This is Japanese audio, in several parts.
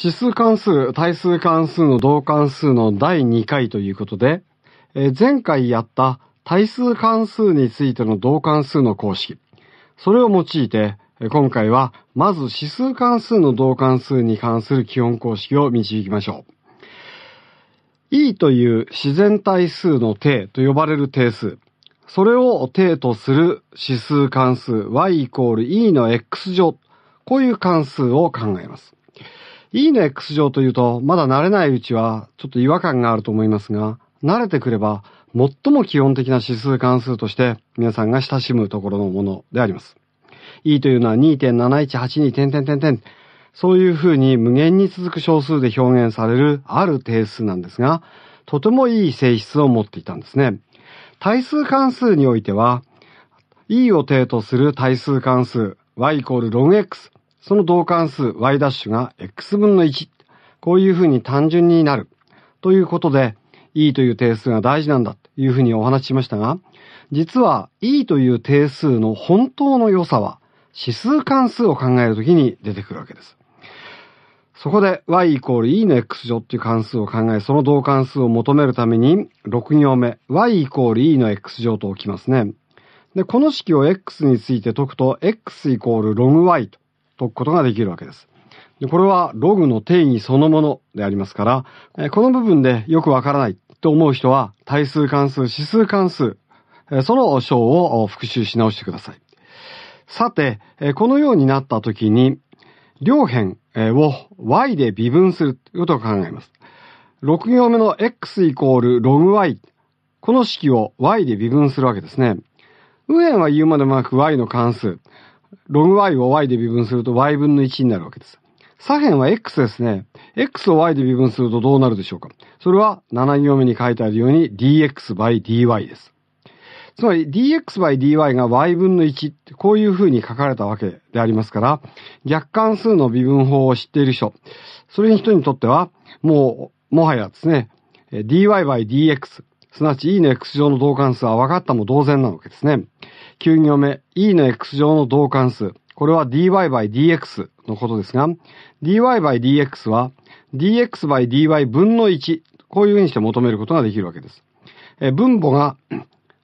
指数関数、対数関数の同関数の第2回ということで、え前回やった対数関数についての同関数の公式、それを用いて、今回はまず指数関数の同関数に関する基本公式を導きましょう。E という自然対数の定と呼ばれる定数。それを定とする指数関数 y イコール e の x 乗。こういう関数を考えます。E の X 乗というと、まだ慣れないうちはちょっと違和感があると思いますが、慣れてくれば、最も基本的な指数関数として皆さんが親しむところのものであります。E というのは2.7182点点点点。そういうふうに無限に続く小数で表現されるある定数なんですが、とてもいい性質を持っていたんですね。対数関数においては、E を定とする対数関数 y イコールロ g x その同関数 y' が x 分の1。こういうふうに単純になる。ということで、e という定数が大事なんだというふうにお話ししましたが、実は e という定数の本当の良さは指数関数を考えるときに出てくるわけです。そこで y イコール e の x 乗っていう関数を考え、その同関数を求めるために、6行目、y イコール e の x 乗と置きますね。で、この式を x について解くと、x イコールログ y と解くことができるわけです。これはログの定義そのものでありますから、この部分でよくわからないと思う人は、対数関数、指数関数、その章を復習し直してください。さて、このようになった時に、両辺を y で微分するということを考えます。6行目の x イコールログ y。この式を y で微分するわけですね。右辺は言うまでもなく y の関数。ログ y を y で微分すると y 分の1になるわけです。左辺は x ですね。x を y で微分するとどうなるでしょうかそれは7行目に書いてあるように dx by dy です。つまり dx by dy が y 分の1ってこういう風に書かれたわけでありますから、逆関数の微分法を知っている人、それに人にとっては、もう、もはやですね、dy by dx、すなわち e の x 乗の同関数は分かったも同然なわけですね。9行目、e の x 乗の同関数。これは dy by dx のことですが、dy by dx は dx by dy 分の1。こういうふうにして求めることができるわけです。え分母が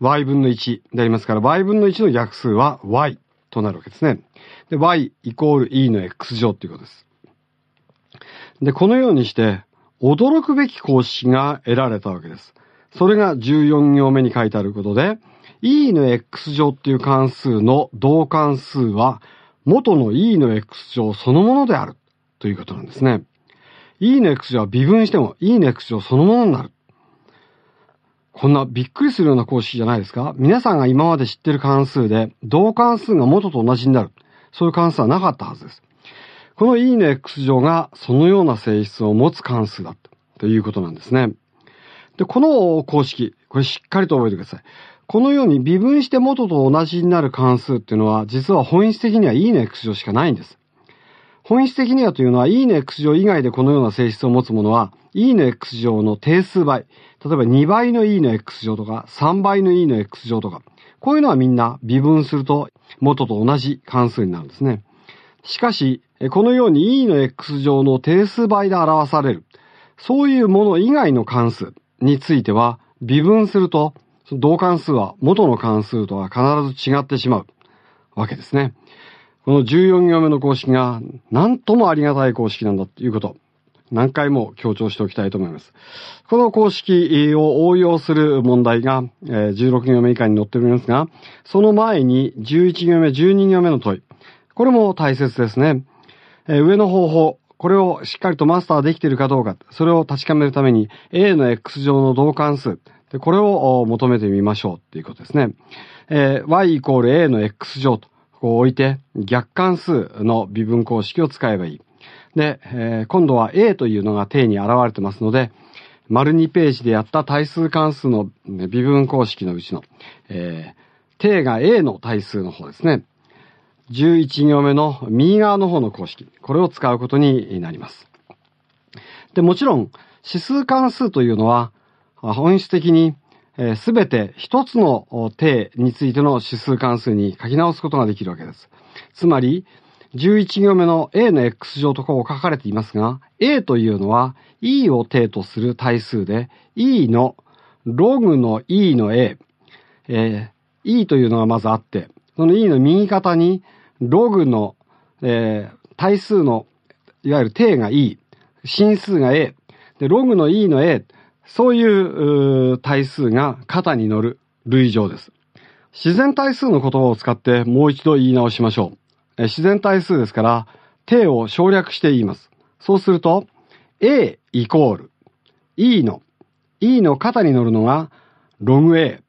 y 分の1でありますから、y 分の1の逆数は y となるわけですね。で、y イコール e の x 乗ということです。で、このようにして、驚くべき公式が得られたわけです。それが14行目に書いてあることで、e の x 乗っていう関数の同関数は、元の e の x 乗そのものであるということなんですね。e の x 乗は微分しても e の x 乗そのものになる。こんなびっくりするような公式じゃないですか皆さんが今まで知ってる関数で、同関数が元と同じになる。そういう関数はなかったはずです。この e の x 乗がそのような性質を持つ関数だということなんですね。で、この公式、これしっかりと覚えてください。このように微分して元と同じになる関数っていうのは、実は本質的には E の X 乗しかないんです。本質的にはというのは E の X 乗以外でこのような性質を持つものは E の X 乗の定数倍。例えば2倍の E の X 乗とか3倍の E の X 乗とか。こういうのはみんな微分すると元と同じ関数になるんですね。しかし、このように E の X 乗の定数倍で表される。そういうもの以外の関数については微分すると同関数は元の関数とは必ず違ってしまうわけですね。この14行目の公式が何ともありがたい公式なんだということ。何回も強調しておきたいと思います。この公式を応用する問題が16行目以下に載っておりますが、その前に11行目、12行目の問い。これも大切ですね。上の方法、これをしっかりとマスターできているかどうか、それを確かめるために A の X 乗の同関数、で、これを求めてみましょうっていうことですね。えー、y イコール a の x 乗と、こう置いて、逆関数の微分公式を使えばいい。で、えー、今度は a というのが定に現れてますので、丸2ページでやった対数関数の微分公式のうちの、えー、定が a の対数の方ですね。11行目の右側の方の公式。これを使うことになります。で、もちろん、指数関数というのは、本質的にすべ、て一つの定についての指数関数に書き直すことができるわけです。つまり、11行目の A の X 乗とこう書かれていますが、A というのは E を定とする対数で、E のログの E の A、えー、E というのがまずあって、その E の右肩にログの、えー、対数のいわゆる定が E、進数が A、で、ログの E の A、そういう対数が肩に乗る類乗です。自然対数の言葉を使ってもう一度言い直しましょう。自然対数ですから、定を省略して言います。そうすると、A イコール E の E の肩に乗るのがログ A。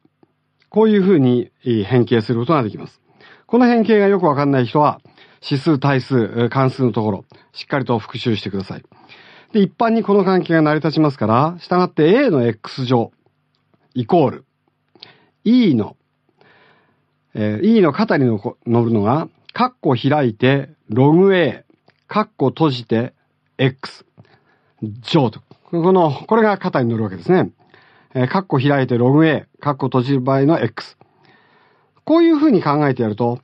こういうふうに変形することができます。この変形がよくわかんない人は、指数、対数、関数のところ、しっかりと復習してください。で、一般にこの関係が成り立ちますから、従って A の x 乗イコール E の、えー、E の肩に乗るのが、カッコ開いてログ A、カッコ閉じて x 乗と。この、これが肩に乗るわけですね。えー、カッコ開いてログ A、カッコ閉じる場合の x。こういうふうに考えてやると、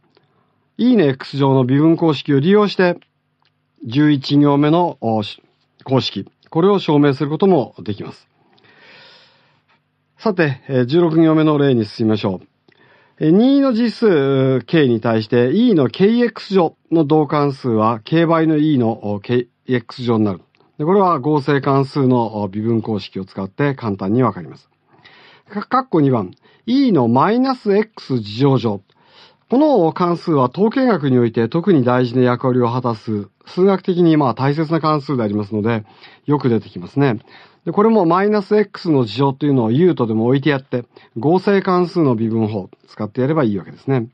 E の x 乗の微分公式を利用して、11行目の公式、これを証明することもできます。さて、16行目の例に進みましょう。任意の実数 k に対して e の kx 乗の同関数は k 倍の e の kx 乗になる。これは合成関数の微分公式を使って簡単にわかります。かっこ2番、e のマイナス x 事乗乗この関数は統計学において特に大事な役割を果たす数学的にまあ大切な関数でありますので、よく出てきますね。で、これもマイナス x の事乗というのを u とでも置いてやって、合成関数の微分法を使ってやればいいわけですね。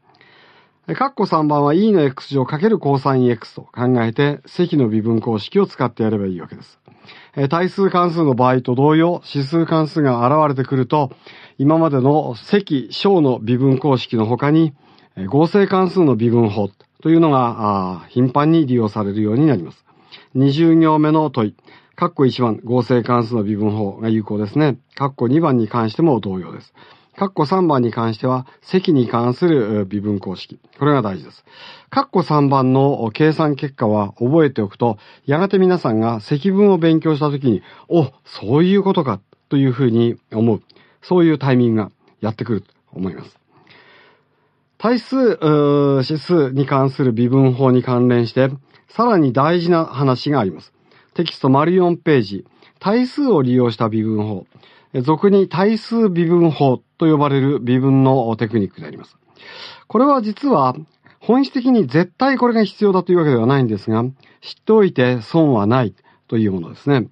カッコ3番は e の x 乗×る cos x と考えて、積の微分公式を使ってやればいいわけです。対数関数の場合と同様、指数関数が現れてくると、今までの積小の微分公式の他に、合成関数の微分法というのが頻繁に利用されるようになります。20行目の問い、カッコ1番合成関数の微分法が有効ですね。カッコ2番に関しても同様です。カッコ3番に関しては、積に関する微分公式。これが大事です。カッコ3番の計算結果は覚えておくと、やがて皆さんが積分を勉強したときに、お、そういうことか、というふうに思う。そういうタイミングがやってくると思います。対数、指数に関する微分法に関連して、さらに大事な話があります。テキスト丸4ページ、対数を利用した微分法、俗に対数微分法と呼ばれる微分のテクニックであります。これは実は、本質的に絶対これが必要だというわけではないんですが、知っておいて損はないというものですね。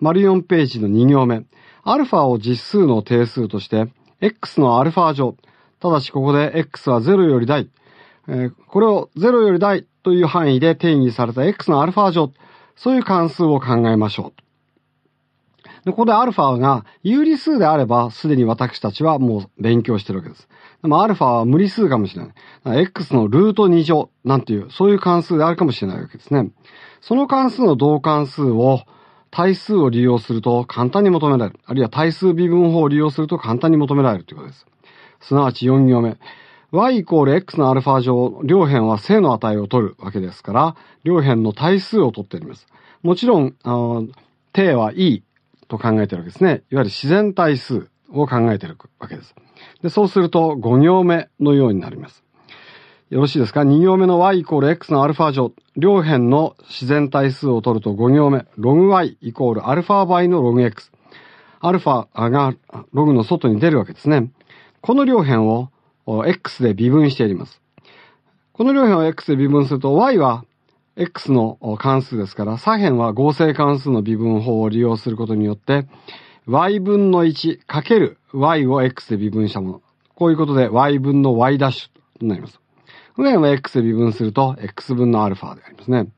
丸4ページの2行目、アルファを実数の定数として、x のアルファ乗、ただしここで x は0より大。えこれを0より大という範囲で定義された x の α 乗。そういう関数を考えましょう。で、ここで α が有理数であれば、すでに私たちはもう勉強してるわけです。でも α は無理数かもしれない。x のルート2乗なんていう、そういう関数であるかもしれないわけですね。その関数の同関数を、対数を利用すると簡単に求められる。あるいは対数微分法を利用すると簡単に求められるということです。すなわち4行目。y イコール x の α 上、両辺は正の値を取るわけですから、両辺の対数を取っております。もちろん、定は e と考えてるわけですね。いわゆる自然対数を考えてるわけです。で、そうすると5行目のようになります。よろしいですか ?2 行目の y イコール x の α 乗、両辺の自然対数を取ると5行目、ログ y イコール α 倍のログ x。α がログの外に出るわけですね。この両辺を x で微分してやります。この両辺を x で微分すると y は x の関数ですから左辺は合成関数の微分法を利用することによって y 分の1かける y を x で微分したもの。こういうことで y 分の y' ダッシュとなります。この辺は x で微分すると x 分の α でありますね。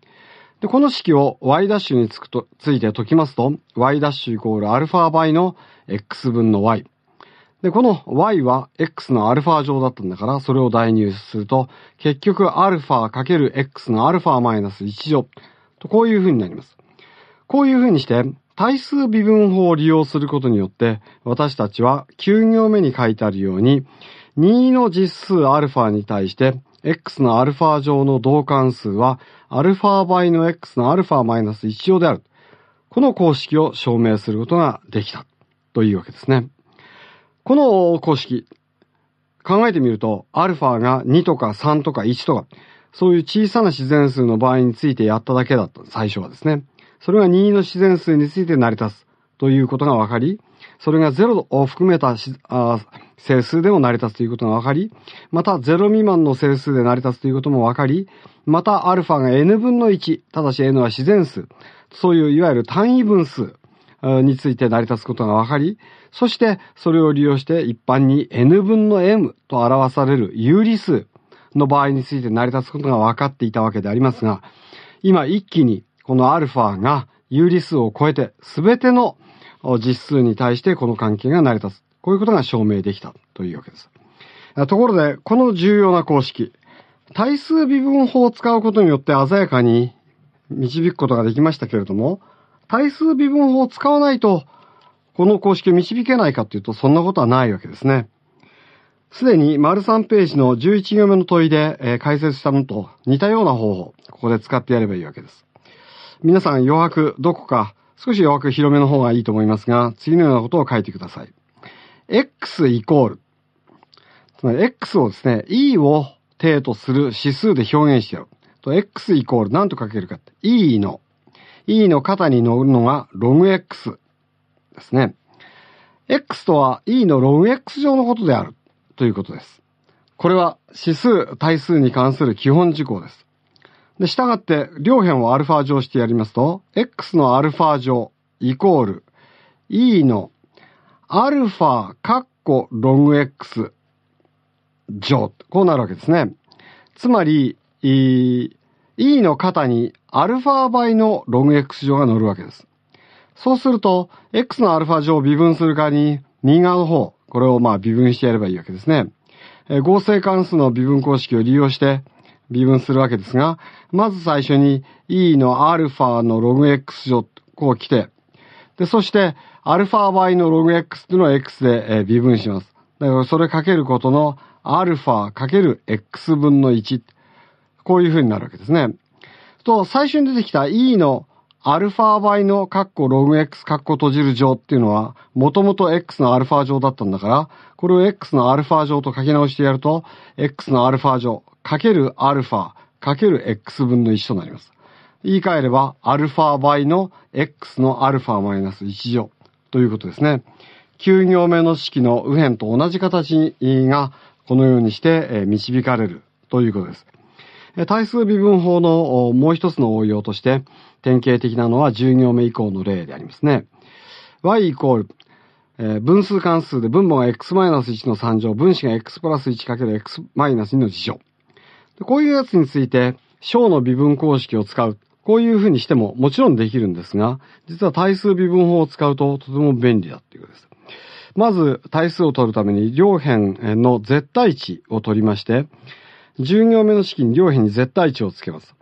で、この式を y' ダにつくと、ついて解きますと y' ダッシュイコール α 倍の x 分の y。で、この y は x の α 乗だったんだから、それを代入すると、結局 α×x の α-1 乗。と、こういうふうになります。こういうふうにして、対数微分法を利用することによって、私たちは9行目に書いてあるように、2の実数 α に対して、x の α 乗の同関数は、α 倍の x の α-1 乗である。この公式を証明することができた。というわけですね。この公式、考えてみると、アルファが2とか3とか1とか、そういう小さな自然数の場合についてやっただけだった、最初はですね。それが2の自然数について成り立つということが分かり、それが0を含めた整数でも成り立つということが分かり、また0未満の整数で成り立つということも分かり、また α が n 分の1、ただし n は自然数、そういういわゆる単位分数について成り立つことが分かり、そしてそれを利用して一般に n 分の m と表される有理数の場合について成り立つことが分かっていたわけでありますが、今一気にこの α が有理数を超えて全ての実数に対してこの関係が成り立つ。こういうことが証明できたというわけです。ところで、この重要な公式、対数微分法を使うことによって鮮やかに導くことができましたけれども、対数微分法を使わないと、この公式を導けないかというと、そんなことはないわけですね。すでに、丸3ページの11行目の問いで、えー、解説したのと似たような方法、ここで使ってやればいいわけです。皆さん、余白、どこか、少し余白広めの方がいいと思いますが、次のようなことを書いてください。x イコール。つまり、x をですね、e を定とする指数で表現してやる。x イコール何と書けるかって、e の E の肩に乗るのがログ X ですね。X とは E のログ X 上のことであるということです。これは指数、対数に関する基本事項です。で、従って両辺を α 乗してやりますと、X の α 乗イコール E の α カッコログ X 乗。こうなるわけですね。つまり、E の肩に α 倍のログ X 乗が乗るわけです。そうすると、X の α 乗を微分する側に、右側の方、これをまあ微分してやればいいわけですね。合成関数の微分公式を利用して微分するわけですが、まず最初に E の α のログ X 乗、こう来て、で、そして α 倍のログ X っていうのを X で微分します。だからそれかけることの α かける X 分の1。こういう風になるわけですね。と、最初に出てきた E のアルファ倍のカッコログ X カッコ閉じる乗っていうのは、もともと X のアルファ乗だったんだから、これを X のアルファ乗と書き直してやると、X のアルファ乗かけるアルファかける X 分の1となります。言い換えれば、アルファ倍の X のアルファマイナス1乗ということですね。9行目の式の右辺と同じ形がこのようにして導かれるということです。対数微分法のもう一つの応用として、典型的なのは10行目以降の例でありますね。y イコール、えー、分数関数で分母が x-1 の3乗、分子が x プラス1かける x 2の2乗。こういうやつについて、小の微分公式を使う。こういうふうにしてももちろんできるんですが、実は対数微分法を使うととても便利だということです。まず、対数を取るために両辺の絶対値を取りまして、10行目の式に両辺に絶対値をつけます。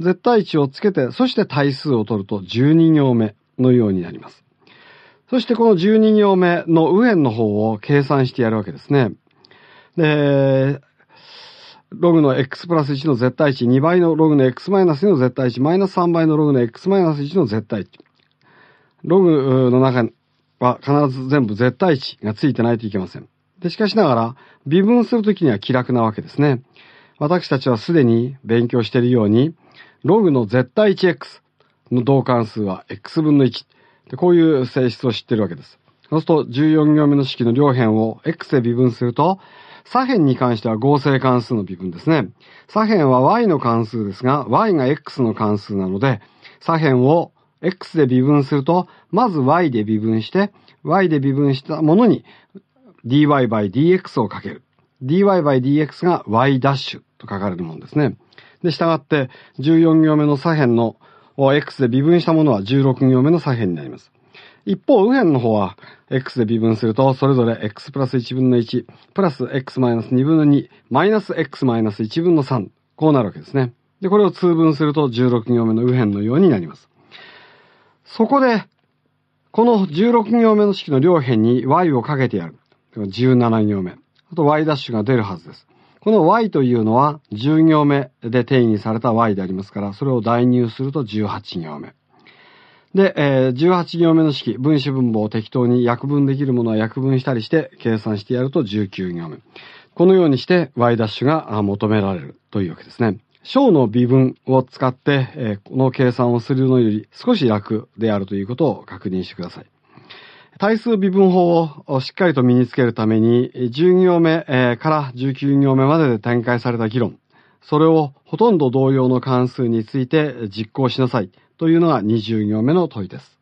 絶対値をつけて、そして対数を取ると12行目のようになります。そしてこの12行目の右辺の方を計算してやるわけですね。で、ログの x プラス1の絶対値、2倍のログの x マイナス2の絶対値、マイナス3倍のログの x マイナス1の絶対値。ログの中は必ず全部絶対値がついてないといけません。で、しかしながら、微分するときには気楽なわけですね。私たちはすでに勉強しているように、ログの絶対値 x の同関数は x 分の1。こういう性質を知っているわけです。そうすると14行目の式の両辺を x で微分すると、左辺に関しては合成関数の微分ですね。左辺は y の関数ですが、y が x の関数なので、左辺を x で微分すると、まず y で微分して、y で微分したものに dy by dx をかける。dy by dx が y' ダッシュと書かれるものですね。で、従って、14行目の左辺の x で微分したものは16行目の左辺になります。一方、右辺の方は、x で微分すると、それぞれ x プラス1分の1、プラス x マイナス2分の2、マイナス x マイナス1分の3、こうなるわけですね。で、これを通分すると、16行目の右辺のようになります。そこで、この16行目の式の両辺に y をかけてやる。17行目。あと Y ダッシュが出るはずです。この Y というのは10行目で定義された Y でありますから、それを代入すると18行目。で、えー、18行目の式、分子分母を適当に約分できるものは約分したりして計算してやると19行目。このようにして Y' が求められるというわけですね。小の微分を使って、えー、この計算をするのより少し楽であるということを確認してください。対数微分法をしっかりと身につけるために、10行目から19行目までで展開された議論、それをほとんど同様の関数について実行しなさいというのが20行目の問いです。